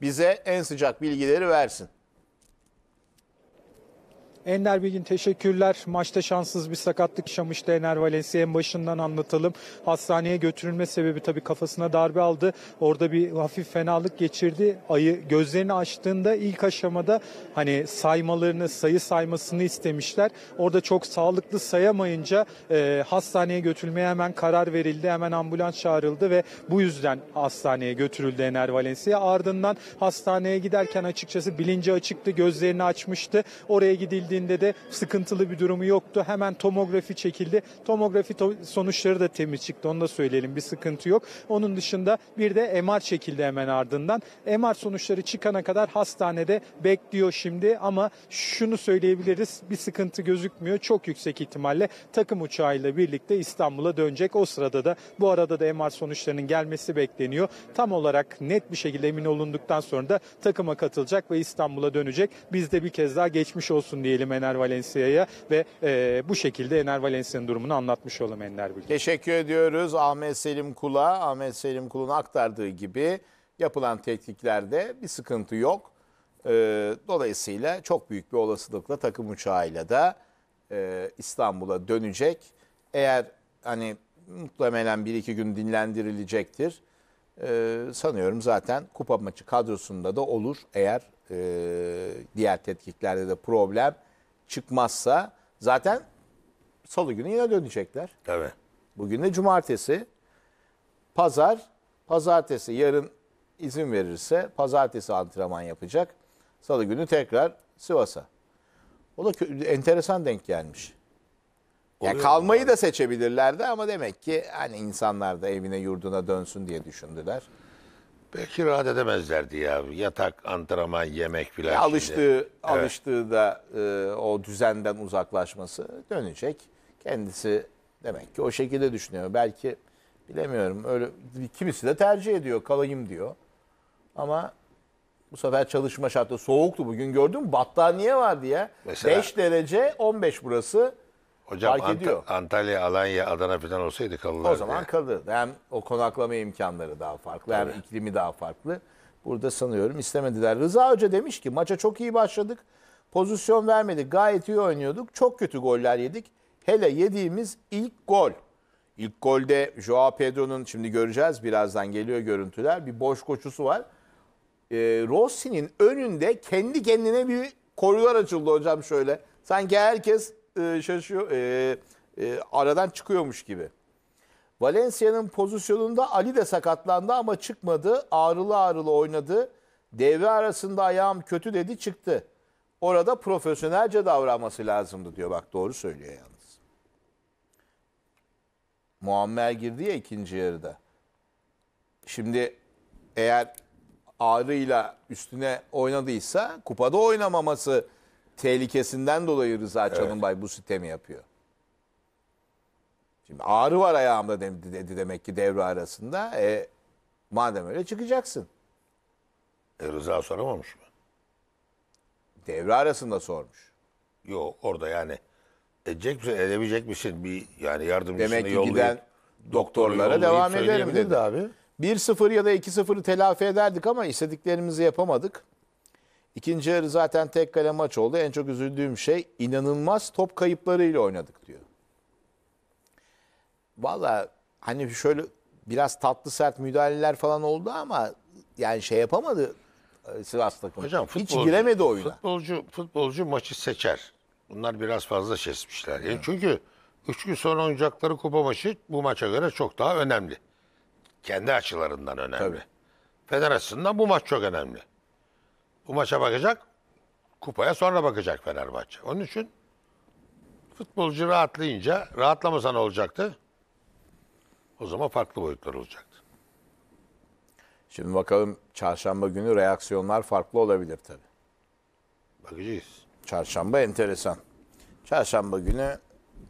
bize en sıcak bilgileri versin. Ender Bilgin teşekkürler. Maçta şanssız bir sakatlık yaşamıştı Ener Valencia. En başından anlatalım. Hastaneye götürülme sebebi tabii kafasına darbe aldı. Orada bir hafif fenalık geçirdi. Ayı gözlerini açtığında ilk aşamada hani saymalarını, sayı saymasını istemişler. Orada çok sağlıklı sayamayınca e, hastaneye götürülmeye hemen karar verildi. Hemen ambulans çağrıldı ve bu yüzden hastaneye götürüldü Ener Valencia. Ardından hastaneye giderken açıkçası bilinci açıktı, gözlerini açmıştı. Oraya gidildi geldiğinde de sıkıntılı bir durumu yoktu. Hemen tomografi çekildi. Tomografi to sonuçları da temiz çıktı. Onu da söyleyelim. Bir sıkıntı yok. Onun dışında bir de MR çekildi hemen ardından. MR sonuçları çıkana kadar hastanede bekliyor şimdi ama şunu söyleyebiliriz. Bir sıkıntı gözükmüyor. Çok yüksek ihtimalle takım uçağıyla birlikte İstanbul'a dönecek. O sırada da bu arada da MR sonuçlarının gelmesi bekleniyor. Tam olarak net bir şekilde emin olunduktan sonra da takıma katılacak ve İstanbul'a dönecek. Biz de bir kez daha geçmiş olsun diye diyelim Ener Valencia'ya ve e, bu şekilde Ener Valencia'nın durumunu anlatmış olalım Ener Bilgi. Teşekkür ediyoruz Ahmet Selim Kula. Ahmet Selim Kul'un aktardığı gibi yapılan tekniklerde bir sıkıntı yok. E, dolayısıyla çok büyük bir olasılıkla takım uçağıyla da e, İstanbul'a dönecek. Eğer hani muhtemelen bir iki gün dinlendirilecektir. Ee, sanıyorum zaten kupa maçı kadrosunda da olur eğer e, diğer tetkiklerde de problem çıkmazsa zaten salı günü yine dönecekler. Evet. Bugün de cumartesi. Pazar, pazartesi yarın izin verirse pazartesi antrenman yapacak. Salı günü tekrar Sivas'a. O da enteresan denk gelmiş. Ya kalmayı da seçebilirlerdi ama demek ki hani insanlar da evine yurduna dönsün diye düşündüler. Belki rahat edemezlerdi ya. Yatak, antrenman, yemek filan. Ya alıştığı, şimdi. alıştığı da e, o düzenden uzaklaşması dönecek. Kendisi demek ki o şekilde düşünüyor. Belki bilemiyorum. Öyle kimisi de tercih ediyor kalayım diyor. Ama bu sefer çalışma şartı soğuktu bugün gördüm mü? Battaniye vardı ya. Mesela, 5 derece 15 burası. Hocam fark Ant- ediyor. Antalya, Alanya, Adana falan olsaydı kalırlardı. O zaman kalır. Hem o konaklama imkanları daha farklı, hem iklimi daha farklı. Burada sanıyorum istemediler. Rıza Hoca demiş ki maça çok iyi başladık. Pozisyon vermedik. Gayet iyi oynuyorduk. Çok kötü goller yedik. Hele yediğimiz ilk gol. İlk golde Joao Pedro'nun şimdi göreceğiz birazdan geliyor görüntüler. Bir boş koşusu var. Ee, Rossi'nin önünde kendi kendine bir koridor açıldı hocam şöyle. Sanki herkes e, şaşıyor, e, e, aradan çıkıyormuş gibi. Valencia'nın pozisyonunda Ali de sakatlandı ama çıkmadı. Ağrılı ağrılı oynadı. Devre arasında ayağım kötü dedi çıktı. Orada profesyonelce davranması lazımdı diyor. Bak doğru söylüyor yalnız. Muammer girdi ya ikinci yarıda. Şimdi eğer ağrıyla üstüne oynadıysa kupada oynamaması tehlikesinden dolayı Rıza Çalınbay bu sistemi yapıyor. Şimdi ağrı var ayağımda dedi demek ki devre arasında. E, madem öyle çıkacaksın. E, Rıza soramamış mı? Devre arasında sormuş. Yok orada yani. Edecek misin, edemeyecek misin? Bir yani yardımcısını Demek ki yollayıp, giden doktorlara devam ederim söyleyebilirdi dedi. abi. 1-0 ya da 2-0'ı telafi ederdik ama istediklerimizi yapamadık. İkinci yarı zaten tek kale maç oldu. En çok üzüldüğüm şey inanılmaz top kayıplarıyla oynadık diyor. Valla hani şöyle biraz tatlı sert müdahaleler falan oldu ama yani şey yapamadı e, Sivas takımı. Hocam futbolcu, Hiç giremedi oyuna. Futbolcu, futbolcu maçı seçer. Bunlar biraz fazla kesmişler. Yani Çünkü 3 gün sonra oynayacakları kupa maçı bu maça göre çok daha önemli. Kendi açılarından önemli. Tabii. Federasyondan bu maç çok önemli bu maça bakacak. Kupaya sonra bakacak Fenerbahçe. Onun için futbolcu rahatlayınca rahatlamasa ne olacaktı? O zaman farklı boyutlar olacaktı. Şimdi bakalım çarşamba günü reaksiyonlar farklı olabilir tabii. Bakacağız. Çarşamba enteresan. Çarşamba günü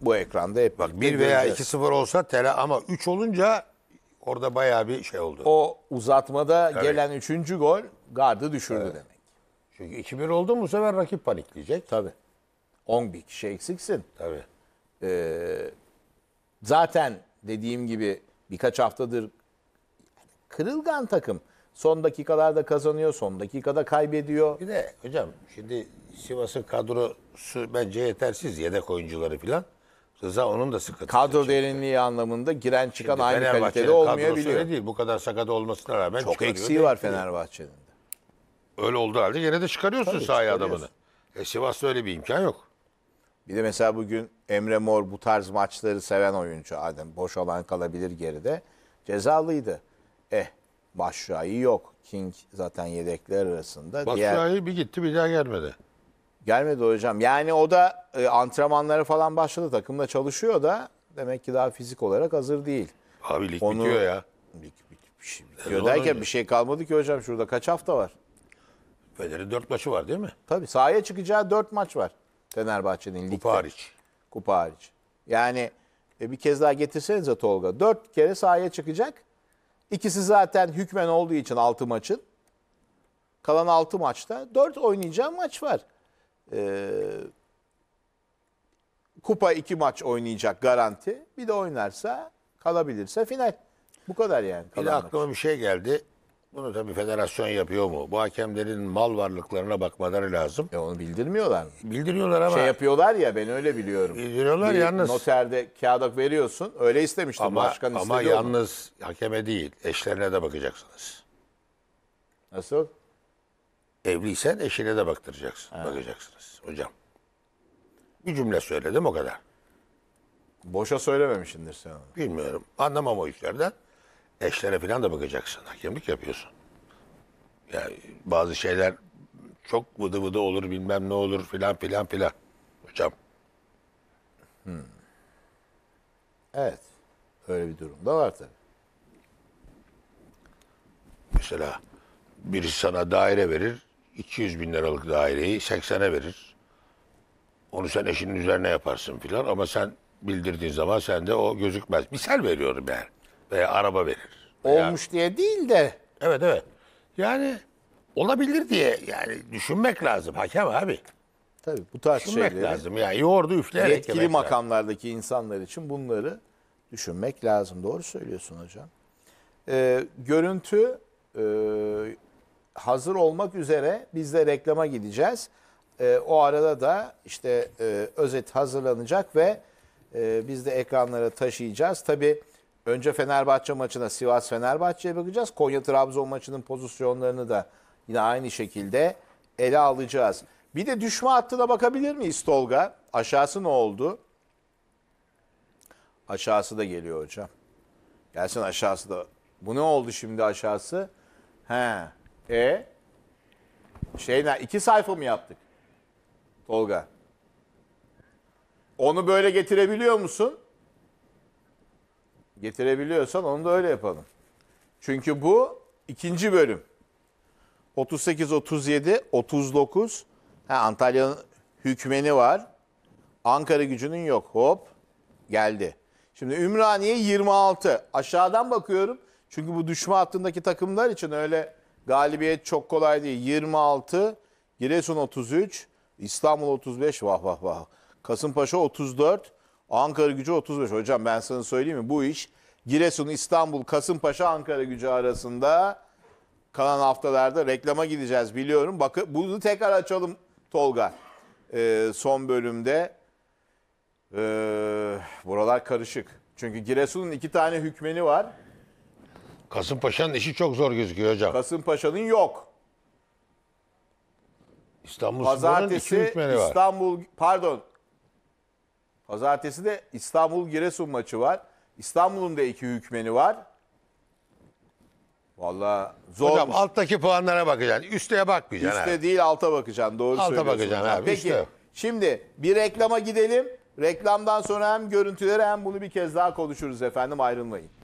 bu ekranda hep Bak 1 veya 2-0 olsa tele ama 3 olunca orada bayağı bir şey oldu. O uzatmada evet. gelen 3. gol gardı düşürdü evet. demek. Çünkü 2-1 oldu mu bu sefer rakip panikleyecek. Tabii. 10 bir kişi eksiksin. Tabii. Ee, zaten dediğim gibi birkaç haftadır kırılgan takım. Son dakikalarda kazanıyor, son dakikada kaybediyor. Bir de hocam şimdi Sivas'ın kadrosu bence yetersiz yedek oyuncuları falan. Rıza onun da sıkıntısı. Kadro çıktı. anlamında giren çıkan Şimdi aynı kalitede olmayabiliyor. değil. Bu kadar sakat olmasına rağmen Çok eksiği var Fenerbahçe'nin. Öyle olduğu halde gene de çıkarıyorsun Tabii, sahaya adamını. çıkarıyorsun. E Sivas'ta öyle bir imkan yok. Bir de mesela bugün Emre Mor bu tarz maçları seven oyuncu. Adem boş olan kalabilir geride. Cezalıydı. Eh Başşuayi yok. King zaten yedekler arasında. Diğer... bir gitti bir daha gelmedi. Gelmedi hocam. Yani o da e, antrenmanlara falan başladı. takımda çalışıyor da demek ki daha fizik olarak hazır değil. Abi lig Onu- bitiyor ya. Bir, bir, bir şey, e, bitiyor derken bir şey kalmadı ki hocam. Şurada kaç hafta var? Fener'in dört maçı var değil mi? Tabii sahaya çıkacağı dört maç var Fenerbahçe'nin ligde. Kupa hariç. Kupa hariç. Yani e, bir kez daha getirsenize Tolga. Dört kere sahaya çıkacak. İkisi zaten hükmen olduğu için altı maçın. Kalan altı maçta dört oynayacağı maç var. Ee, kupa iki maç oynayacak garanti. Bir de oynarsa kalabilirse final. Bu kadar yani. Bir de aklıma maç. bir şey geldi. Bunu tabii federasyon yapıyor mu? Bu hakemlerin mal varlıklarına bakmaları lazım. E onu bildirmiyorlar mı? Bildiriyorlar ama. Şey yapıyorlar ya ben öyle biliyorum. Bildiriyorlar Bir yalnız. Noterde kağıda veriyorsun. Öyle istemiştim ama, başkan istedi Ama yalnız mu? hakeme değil eşlerine de bakacaksınız. Nasıl? Evliysen eşine de baktıracaksın. Ha. Bakacaksınız hocam. Bir cümle söyledim o kadar. Boşa söylememişindir sen onu. Bilmiyorum. Anlamam o işlerden eşlere falan da bakacaksın. Hakemlik yapıyorsun. Yani bazı şeyler çok vıdı vıdı olur bilmem ne olur filan filan filan. Hocam. Hmm. Evet. Öyle bir durum da var tabii. Mesela birisi sana daire verir. 200 bin liralık daireyi 80'e verir. Onu sen eşinin üzerine yaparsın filan ama sen bildirdiğin zaman sende o gözükmez. Misal veriyorum yani e, araba verir. Olmuş diye değil de Evet evet. Yani olabilir diye yani düşünmek lazım hakem abi. tabii bu tarz Düşünmek şeyleri lazım. Yani yoğurdu üfleyerek yemek yetkili lazım. makamlardaki insanlar için bunları düşünmek lazım. Doğru söylüyorsun hocam. Ee, görüntü e, hazır olmak üzere biz de reklama gideceğiz. Ee, o arada da işte e, özet hazırlanacak ve e, biz de ekranlara taşıyacağız. Tabii Önce Fenerbahçe maçına Sivas Fenerbahçe'ye bakacağız. Konya Trabzon maçının pozisyonlarını da yine aynı şekilde ele alacağız. Bir de düşme hattına bakabilir miyiz Tolga? Aşağısı ne oldu? Aşağısı da geliyor hocam. Gelsin aşağısı da. Bu ne oldu şimdi aşağısı? He. E şey ne? İki sayfa mı yaptık? Tolga. Onu böyle getirebiliyor musun? Getirebiliyorsan onu da öyle yapalım. Çünkü bu ikinci bölüm. 38, 37, 39. Ha, Antalya'nın hükmeni var. Ankara gücünün yok. Hop geldi. Şimdi Ümraniye 26. Aşağıdan bakıyorum. Çünkü bu düşme hattındaki takımlar için öyle galibiyet çok kolay değil. 26, Giresun 33, İstanbul 35 vah vah vah. Kasımpaşa 34, Ankara gücü 35. Hocam ben sana söyleyeyim mi? Bu iş Giresun, İstanbul, Kasımpaşa, Ankara gücü arasında kalan haftalarda reklama gideceğiz biliyorum. Bakın bunu tekrar açalım Tolga. Ee, son bölümde ee, buralar karışık. Çünkü Giresun'un iki tane hükmeni var. Kasımpaşa'nın işi çok zor gözüküyor hocam. Kasımpaşa'nın yok. İstanbul Spor'un iki hükmeni var. İstanbul pardon Pazartesi de İstanbul Giresun maçı var. İstanbul'un da iki hükmeni var. Vallahi zor. Hocam alttaki puanlara bakacaksın. Üsteye bakmayacaksın. Üste abi. değil alta bakacaksın. Doğru alta söylüyorsun. Alta bakacaksın abi. Peki üste. şimdi bir reklama gidelim. Reklamdan sonra hem görüntüleri hem bunu bir kez daha konuşuruz efendim ayrılmayın.